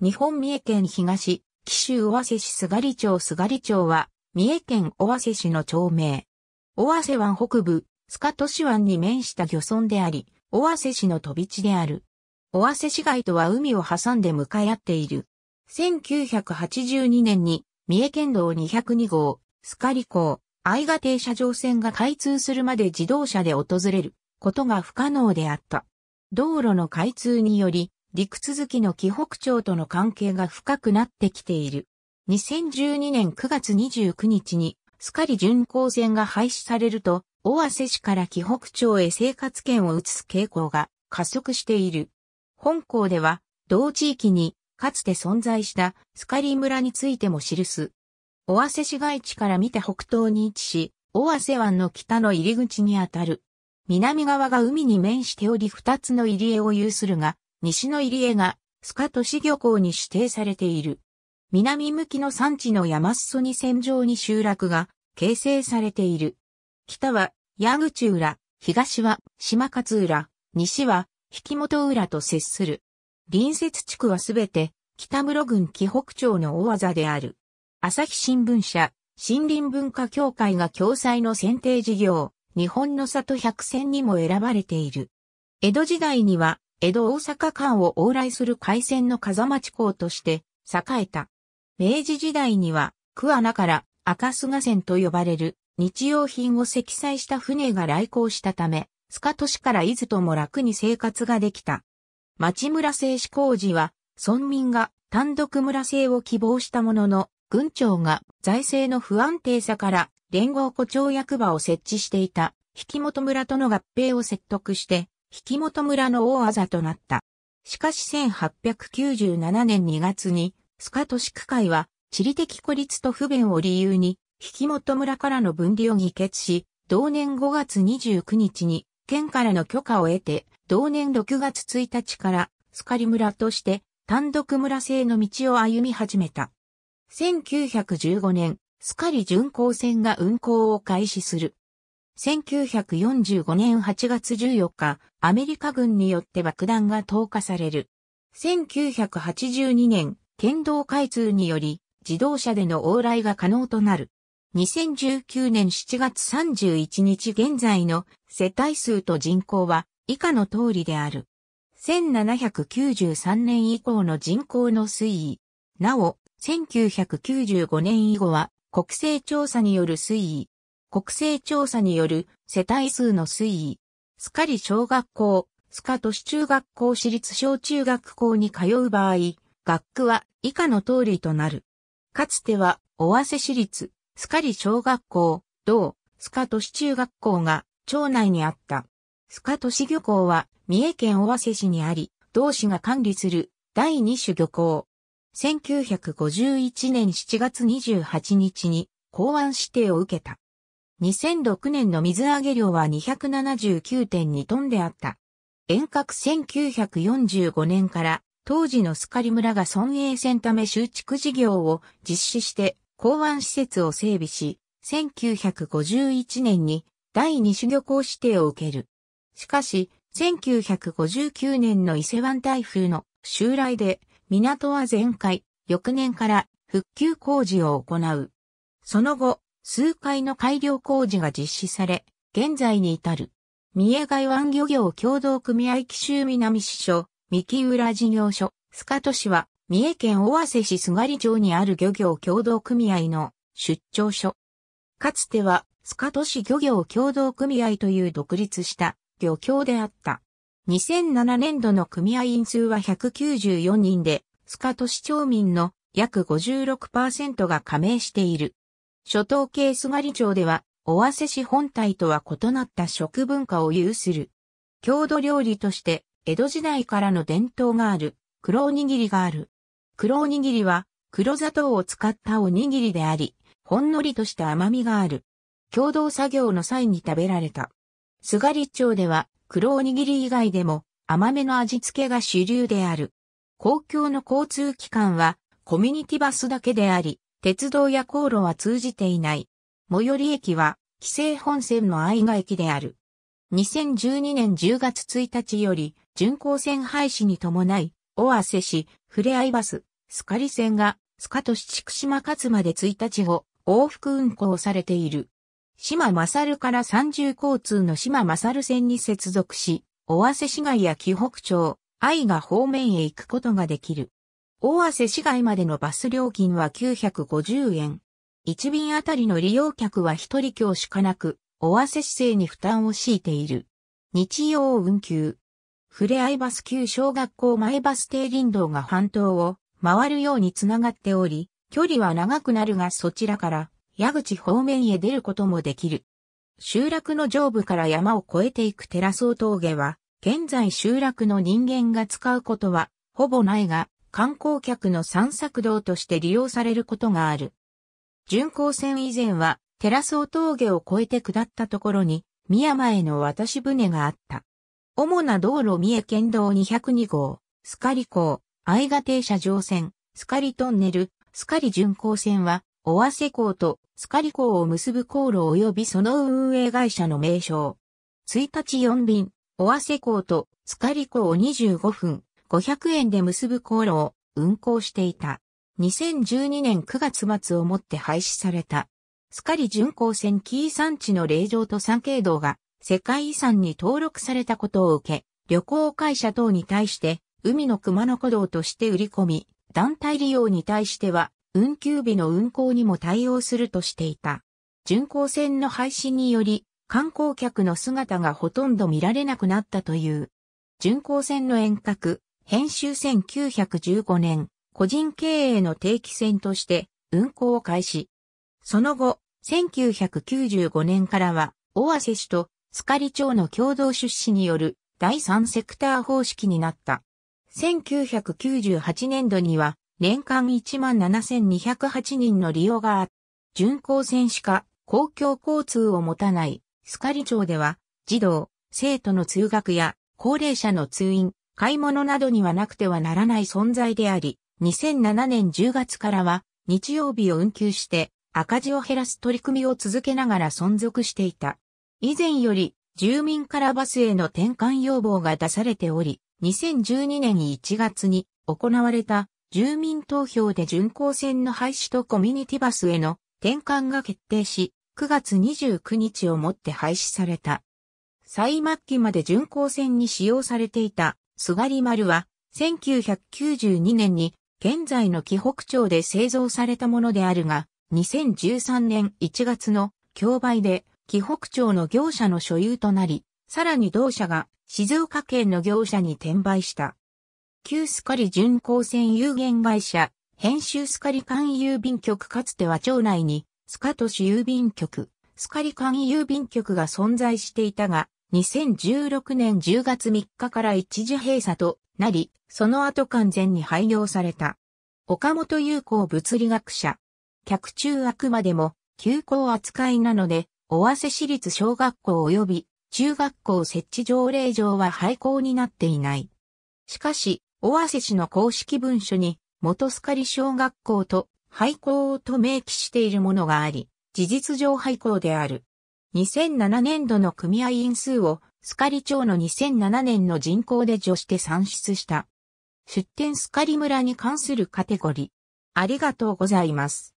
日本三重県東、紀州尾鷲市菅里町菅里町は、三重県尾鷲市の町名。尾鷲湾北部、須賀都市湾に面した漁村であり、尾鷲市の飛び地である。尾鷲市街とは海を挟んで向かい合っている。1982年に、三重県道202号、須賀里港、愛賀停車場線が開通するまで自動車で訪れることが不可能であった。道路の開通により、陸続きの紀北町との関係が深くなってきている。2012年9月29日に、スカリ巡航船が廃止されると、尾鷲市から紀北町へ生活圏を移す傾向が加速している。本校では、同地域に、かつて存在したスカリ村についても記す。尾鷲市街地から見て北東に位置し、尾鷲湾の北の入り口にあたる。南側が海に面しており二つの入り江を有するが、西の入り江が、須賀都市漁港に指定されている。南向きの山地の山裾に線状に集落が形成されている。北は矢口浦、東は島勝浦、西は引本浦と接する。隣接地区はすべて北室郡紀北町の大技である。朝日新聞社、森林文化協会が共催の選定事業、日本の里百選にも選ばれている。江戸時代には江戸大阪間を往来する海戦の風町港として栄えた。明治時代には桑名から赤菅船と呼ばれる日用品を積載した船が来航したため、スカ都市から伊豆とも楽に生活ができた。町村製紙工事は村民が単独村制を希望したものの、軍長が財政の不安定さから連合庫庁役場を設置していた、引本村との合併を説得して、引元村の大技となった。しかし1897年2月に、スカ都市区会は、地理的孤立と不便を理由に、引元村からの分離を議決し、同年5月29日に、県からの許可を得て、同年6月1日から、スカリ村として、単独村制の道を歩み始めた。1915年、スカリ巡航船が運行を開始する。1945年8月14日、アメリカ軍によって爆弾が投下される。1982年、県道開通により、自動車での往来が可能となる。2019年7月31日現在の世帯数と人口は以下の通りである。1793年以降の人口の推移。なお、1995年以後は国勢調査による推移、国勢調査による世帯数の推移、スカリ小学校、スカ都市中学校私立小中学校に通う場合、学区は以下の通りとなる。かつては、尾鷲市立、スカリ小学校、同、スカ都市中学校が町内にあった。スカ都市漁港は三重県尾鷲市にあり、同市が管理する第二種漁港。1951年7月28日に港湾指定を受けた。2006年の水揚げ量は279.2トンであった。遠隔1945年から当時のスカリ村が村営船ため修築事業を実施して港湾施設を整備し、1951年に第二種漁港指定を受ける。しかし、1959年の伊勢湾台風の襲来で港は全開、翌年から復旧工事を行う。その後、数回の改良工事が実施され、現在に至る。三重外湾漁業協同組合紀州南支所、三木浦事業所、スカト市は、三重県尾鷲市菅里町にある漁業協同組合の出張所。かつては、スカト市漁業協同組合という独立した漁協であった。2007年度の組合員数は194人で、スカト市町民の約56%が加盟している。諸島系菅里町では、尾鷲市本体とは異なった食文化を有する。郷土料理として、江戸時代からの伝統がある、黒おにぎりがある。黒おにぎりは、黒砂糖を使ったおにぎりであり、ほんのりとした甘みがある。共同作業の際に食べられた。菅里町では、黒おにぎり以外でも、甘めの味付けが主流である。公共の交通機関は、コミュニティバスだけであり、鉄道や航路は通じていない。最寄り駅は、紀勢本線の愛賀駅である。2012年10月1日より、巡航線廃止に伴い、尾鷲市、ふれあいバス、スカリ線が、スカと市畜島勝まで1日後、往復運行されている。島勝から三重交通の島勝線に接続し、尾鷲市街や紀北町、愛賀方面へ行くことができる。大汗市街までのバス料金は950円。1便あたりの利用客は1人今日しかなく、大汗市政に負担を強いている。日曜運休。ふれあいバス旧小学校前バス停林道が半島を回るようにつながっており、距離は長くなるがそちらから矢口方面へ出ることもできる。集落の上部から山を越えていくテラ峠は、現在集落の人間が使うことはほぼないが、観光客の散策道として利用されることがある。巡航船以前は、テラソー峠を越えて下ったところに、宮前への渡し船があった。主な道路三重県道202号、スカリ港、愛賀停車乗線、スカリトンネル、スカリ巡航船は、尾瀬港とスカリ港を結ぶ航路及びその運営会社の名称。1日4便、尾瀬港とスカリ港25分、500円で結ぶ航路を運行していた。2012年9月末をもって廃止された。スカリ巡航船キー山地の霊場と山景道が世界遺産に登録されたことを受け、旅行会社等に対して海の熊野古道として売り込み、団体利用に対しては運休日の運行にも対応するとしていた。巡航船の廃止により観光客の姿がほとんど見られなくなったという。巡航船の遠隔、編集1915年、個人経営の定期船として運航を開始。その後、1995年からは、オアセ氏とスカリ町の共同出資による第三セクター方式になった。1998年度には、年間17,208人の利用があった。巡航船しか公共交通を持たないスカリ町では、児童、生徒の通学や高齢者の通院、買い物などにはなくてはならない存在であり、2007年10月からは日曜日を運休して赤字を減らす取り組みを続けながら存続していた。以前より住民からバスへの転換要望が出されており、2012年1月に行われた住民投票で巡航線の廃止とコミュニティバスへの転換が決定し、9月29日をもって廃止された。最末期まで巡航線に使用されていたすがり丸は、1992年に、現在の紀北町で製造されたものであるが、2013年1月の競売で、紀北町の業者の所有となり、さらに同社が静岡県の業者に転売した。旧スカリ巡航船有限会社、編集スカリ間郵便局かつては町内に、スカトシ郵便局、スカリ間郵便局が存在していたが、2016年10月3日から一時閉鎖となり、その後完全に廃業された。岡本有効物理学者。客中あくまでも休校扱いなので、尾鷲市立小学校及び中学校設置条例上は廃校になっていない。しかし、尾鷲市の公式文書に、元スカリ小学校と廃校と明記しているものがあり、事実上廃校である。2007年度の組合員数を、スカリ町の2007年の人口で除して算出した。出店スカリ村に関するカテゴリー。ありがとうございます。